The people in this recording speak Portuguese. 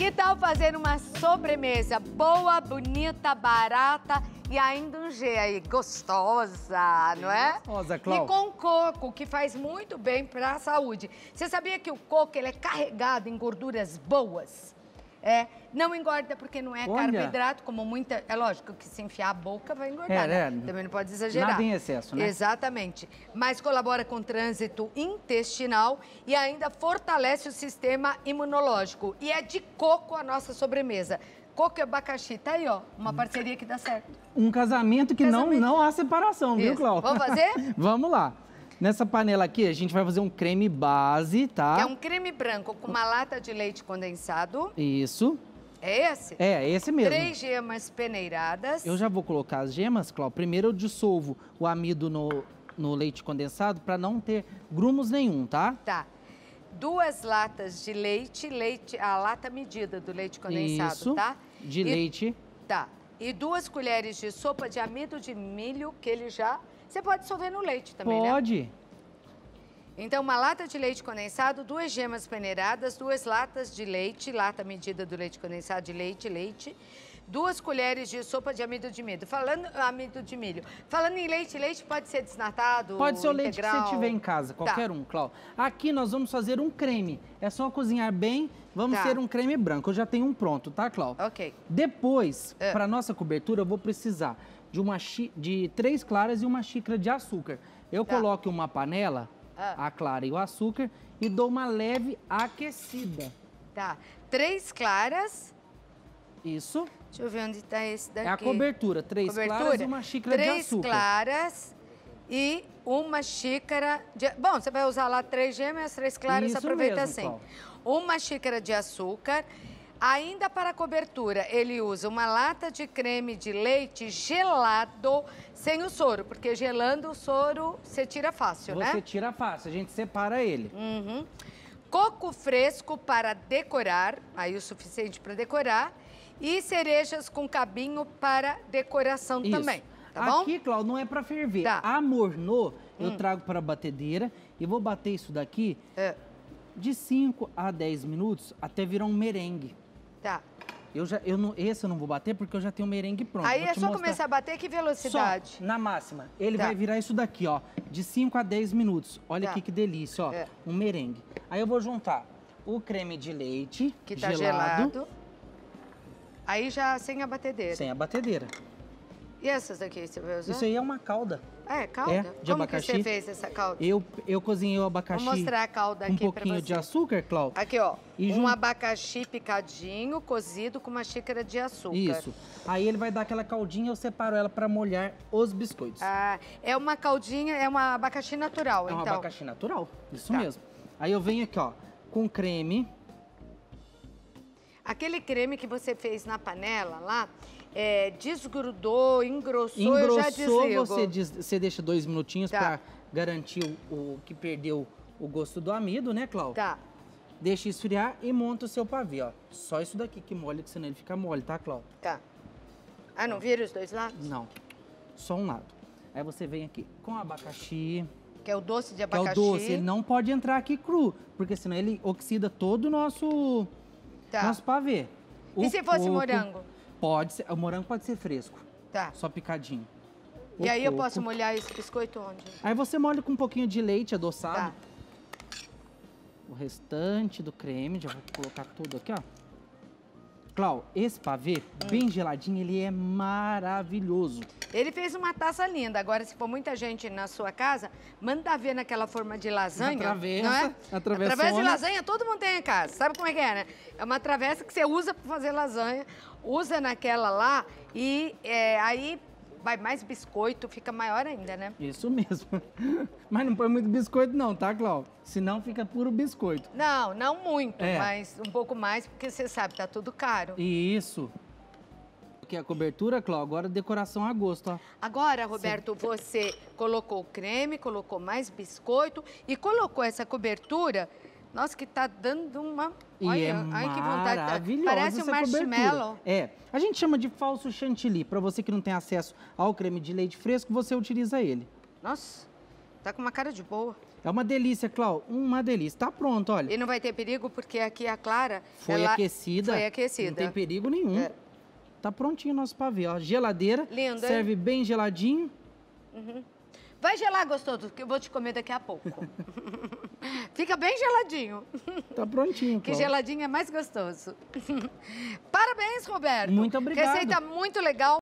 Que tal fazer uma sobremesa boa, bonita, barata e ainda um G aí, gostosa, não é? Gostosa, claro. E com coco, que faz muito bem para a saúde. Você sabia que o coco ele é carregado em gorduras boas? É, não engorda porque não é Olha. carboidrato, como muita. É lógico que se enfiar a boca vai engordar, é, né? é. Também não pode exagerar. Nada em excesso, né? Exatamente. Mas colabora com o trânsito intestinal e ainda fortalece o sistema imunológico. E é de coco a nossa sobremesa. Coco e abacaxi, tá aí, ó. Uma parceria que dá certo. Um casamento que casamento. Não, não há separação, Isso. viu, Cláudia? Vamos fazer? Vamos lá. Nessa panela aqui, a gente vai fazer um creme base, tá? Que é um creme branco com uma lata de leite condensado. Isso. É esse? É, esse mesmo. Três gemas peneiradas. Eu já vou colocar as gemas, Cláudio. Primeiro eu dissolvo o amido no, no leite condensado para não ter grumos nenhum, tá? Tá. Duas latas de leite, leite, a lata medida do leite condensado, Isso, tá? De e, leite. Tá. E duas colheres de sopa de amido de milho que ele já você pode dissolver no leite também, pode. né? Pode. Então, uma lata de leite condensado, duas gemas peneiradas, duas latas de leite, lata medida do leite condensado de leite, leite, duas colheres de sopa de amido de milho. Falando amido de milho. Falando em leite, leite pode ser desnatado? Pode ser o integral. leite que você tiver em casa, tá. qualquer tá. um, Cláudio. Aqui nós vamos fazer um creme. É só cozinhar bem. Vamos tá. ter um creme branco. Eu já tenho um pronto, tá, Cláudio? Ok. Depois, uh. Ah. para nossa cobertura, eu vou precisar de, uma de três claras e uma xícara de açúcar. Eu tá. coloco em uma panela uh. a clara e o açúcar e dou uma leve aquecida. Tá. Três claras. Isso. Deixa eu ver onde está esse daqui. É a cobertura. Três cobertura, claras e uma xícara de açúcar. Três claras e uma xícara de... Bom, você vai usar lá três gêmeas, três claras, Isso aproveita mesmo, assim. Paulo. Uma xícara de açúcar. Ainda para cobertura, ele usa uma lata de creme de leite gelado, sem o soro, porque gelando o soro você tira fácil, você né? Você tira fácil, a gente separa ele. Uhum. Coco fresco para decorar, aí o suficiente para decorar. E cerejas com cabinho para decoração Isso. também. Tá bom? Aqui, Cláudio, não é para ferver. Tá. Amornou, eu hum. trago para a batedeira e vou bater isso daqui é. de 5 a 10 minutos até virar um merengue. Tá. Eu já, eu não, esse eu não vou bater porque eu já tenho o merengue pronto. Aí vou é só mostrar. começar a bater que velocidade? Só, na máxima. Ele tá. vai virar isso daqui, ó, de 5 a 10 minutos. Olha tá. aqui que delícia, ó, é. um merengue. Aí eu vou juntar o creme de leite que gelado, tá gelado Aí já sem a batedeira. Sem a batedeira. E essas daqui você vai usar? Isso aí é uma calda. Ah, é, calda? É, de Como abacaxi. que você fez essa calda? Eu, eu cozinhei o abacaxi. Vou mostrar a calda aqui Um pouquinho de açúcar, Cláudia. Aqui, ó. E um jun... abacaxi picadinho, cozido com uma xícara de açúcar. Isso. Aí ele vai dar aquela caldinha, eu separo ela para molhar os biscoitos. Ah, é uma caldinha, é uma abacaxi natural, então. É um então. abacaxi natural, isso tá. mesmo. Aí eu venho aqui, ó, com creme. Aquele creme que você fez na panela lá, é, desgrudou, engrossou, engrossou eu já Você, des, você deixa dois minutinhos tá. para garantir o, o, que perdeu o gosto do amido, né, Cláudia? Tá. Deixa esfriar e monta o seu pavê, ó. Só isso daqui que molha, que senão ele fica mole, tá, Cláudia? Tá. Ah, não vira os dois lados? Não, só um lado. Aí você vem aqui com abacaxi... Que é o doce de abacaxi. Que é o doce, ele não pode entrar aqui cru, porque senão ele oxida todo o nosso Tá. Mas pavê. O e se fosse coco, morango? Pode ser. O morango pode ser fresco. Tá. Só picadinho. O e aí coco. eu posso molhar esse biscoito onde? Aí você molha com um pouquinho de leite adoçado. Tá. O restante do creme, já vou colocar tudo aqui, ó. Clau, esse pavê, hum. bem geladinho, ele é maravilhoso. Ele fez uma taça linda. Agora, se for muita gente na sua casa, manda ver naquela forma de lasanha. travessa, não é? Através de lasanha, todo mundo tem em casa. Sabe como é que é, né? É uma travessa que você usa para fazer lasanha, usa naquela lá e é, aí vai mais biscoito, fica maior ainda, né? Isso mesmo. Mas não põe muito biscoito não, tá, Cláudio? Senão fica puro biscoito. Não, não muito, é. mas um pouco mais, porque você sabe, tá tudo caro. Isso. Porque a cobertura, Cláudio, agora decoração a gosto, ó. Agora, Roberto, Sim. você colocou creme, colocou mais biscoito e colocou essa cobertura nossa, que tá dando uma. E Olha, é ai, que vontade. Parece um marshmallow. Cobertura. É. A gente chama de falso chantilly. Para você que não tem acesso ao creme de leite fresco, você utiliza ele. Nossa, tá com uma cara de boa. É uma delícia, Clau. Uma delícia. Tá pronto, olha. E não vai ter perigo porque aqui a Clara foi ela... aquecida. Foi aquecida. Não tem perigo nenhum. É. Tá prontinho o nosso pavê, ó. Geladeira. Lindo, Serve hein? bem geladinho. Uhum. Vai gelar, gostoso, que eu vou te comer daqui a pouco. Fica bem geladinho. Tá prontinho, Cláudia. Que geladinho é mais gostoso. Parabéns, Roberto. Muito obrigado. Receita muito legal.